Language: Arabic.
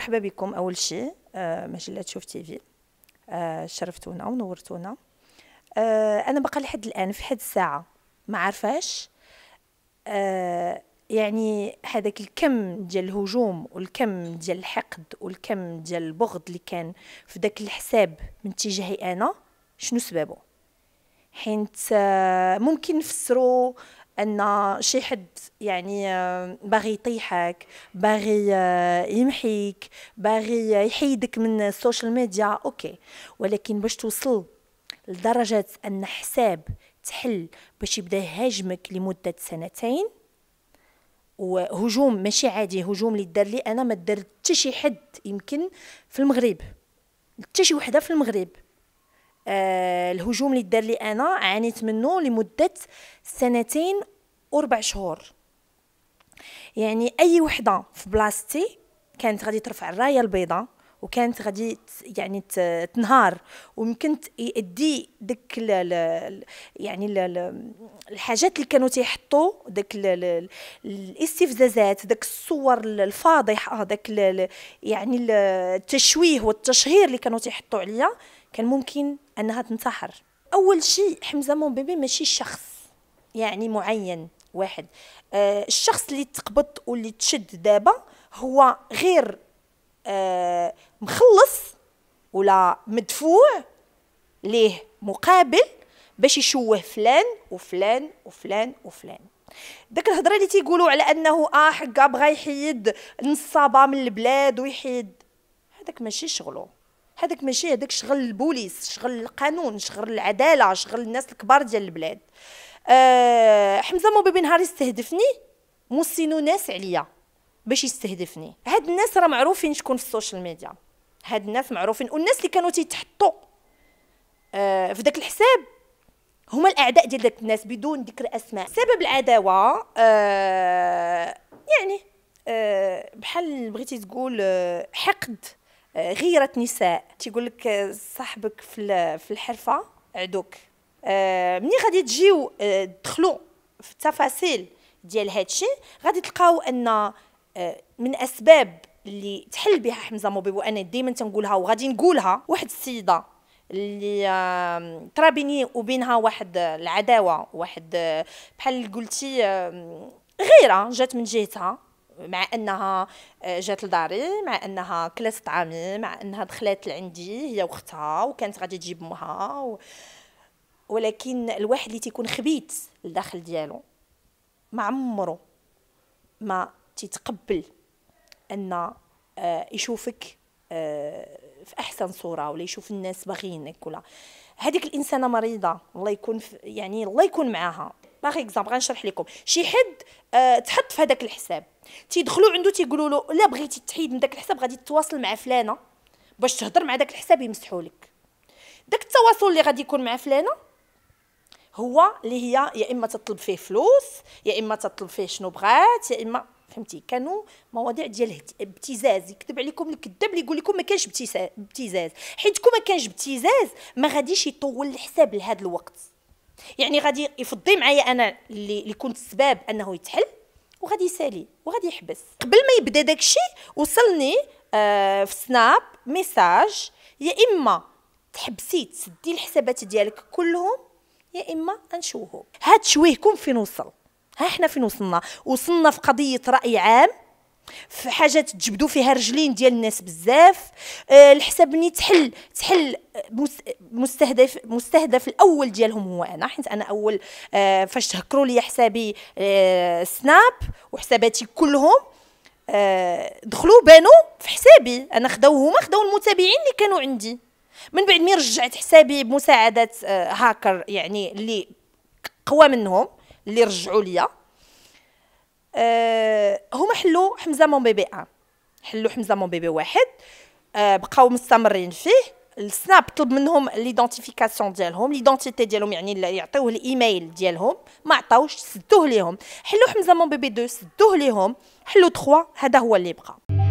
مرحبا بكم اول شيء آه، مجله شوف تي في آه، شرفتونا ونورتونا آه، انا باقا لحد الان في حد الساعه ما عارفاش يعني هذاك الكم ديال الهجوم والكم ديال الحقد والكم ديال البغض اللي كان في ذاك الحساب من اتجاهي انا شنو سببه حيت ممكن نفسرو ان شي حد يعني آه، باغي يطيحك باغي آه، يمحيك باغي آه، يحيدك من السوشيال ميديا اوكي ولكن باش توصل لدرجه ان حساب تحل باش يبدا يهاجمك لمده سنتين وهجوم ماشي عادي هجوم اللي دار لي انا ما دار حتى شي حد يمكن في المغرب حتى شي وحده في المغرب آه، الهجوم اللي دار لي انا عانيت منه لمده سنتين وربع شهور يعني اي وحده في بلاستي كانت غادي ترفع الرايه البيضاء وكانت غادي يعني تنهار ويمكن يؤدي داك يعني ال الحاجات اللي كانوا تيحطوا داك الاستفزازات داك الصور الفاضحه آه، داك يعني التشويه والتشهير اللي كانوا تيحطوا عليا كان ممكن انها تنتحر اول شيء حمزه مومبيبي ماشي شخص يعني معين واحد آه الشخص اللي تقبط واللي تشد دابا هو غير آه، مخلص ولا مدفوع ليه مقابل باش يشوه فلان وفلان وفلان وفلان داك الهضره اللي تيقولوا على انه اه حقا بغى يحيد نصابه من البلاد ويحيد هذاك ماشي شغله هذاك ماشي هذاك شغل البوليس شغل القانون شغل العداله شغل الناس الكبار ديال البلاد أه حمزه موبي بنهار نهار استهدفني موسينو ناس عليا باش يستهدفني هاد الناس راه معروفين شكون في السوشيال ميديا هاد الناس معروفين والناس اللي كانوا تيتحطوا آه في داك الحساب هما الاعداء ديال داك الناس بدون ذكر اسماء سبب العداوه آه يعني آه بحال بغيتي تقول آه، حقد آه، غيره نساء تيقول لك آه، صاحبك في في الحرفه عدوك آه مني غادي تجيو تدخلوا في التفاصيل ديال هادشي غادي تلقاو ان من اسباب اللي تحل بها حمزه موبي وانا ديما تنقولها وغادي نقولها واحد السيده اللي ترى بيني وبينها واحد العداوه واحد آه، بحال قلتي غيره جات من جهتها مع انها آه، جات لداري مع انها كلات طعامي مع انها دخلات لعندي هي واختها وكانت غادي تجيب امها و... ولكن الواحد اللي تيكون خبيت لداخل ديالو ما عمره ما تيتقبل ان آه، يشوفك آه، في احسن صوره ولا يشوف الناس باغيينك ولا هذيك الانسانه مريضه الله يكون يعني الله يكون معاها باغ اكزامبل غنشرح لكم شي حد آه، تحط في هذاك الحساب تيدخلوا عنده تيقولوا له لا بغيتي تحيد من داك الحساب غادي تتواصل مع فلانه باش تهضر مع داك الحساب يمسحوا لك داك التواصل اللي غادي يكون مع فلانه هو اللي هي يا اما تطلب فيه فلوس يا اما تطلب فيه شنو بغات يا اما فهمتي كانوا مواضيع ديال ابتزاز يكتب عليكم الكذاب اللي يقول لكم ما كانش ابتزاز حيت كون ما كانش ابتزاز ما غاديش يطول الحساب لهذا الوقت يعني غادي يفضي معايا انا اللي كنت سبب انه يتحل وغادي يسالي وغادي يحبس قبل ما يبدا داكشي وصلني آه في سناب ميساج يا اما تحبسي تسدي الحسابات ديالك كلهم يا اما انشوهو هاد شويهكم فين وصل ها حنا فين وصلنا وصلنا في قضيه راي عام في حاجه تجبدوا فيها رجلين ديال الناس بزاف أه الحساب ني تحل تحل آه، مستهدف مستهدف الاول ديالهم هو انا حيت انا اول أه فاش تهكروا لي حسابي أه سناب وحساباتي كلهم آه، دخلوا بانوا في حسابي انا خداو هما خداو المتابعين اللي كانوا عندي من بعد ملي رجعت حسابي بمساعده آه، هاكر يعني اللي قوى منهم اللي رجعوا ليا أه هما حلوا حمزه مون بيبي ان حلوا حمزه مون بيبي واحد أه بقاو مستمرين فيه السناب طلب منهم ليدونتيفيكاسيون ديالهم ليدونتيتي ديالهم يعني يعطيوه الايميل ديالهم ما عطاوش سدوه ليهم حلو حمزه مون بيبي دو سدوه ليهم حلو 3 هذا هو اللي بقى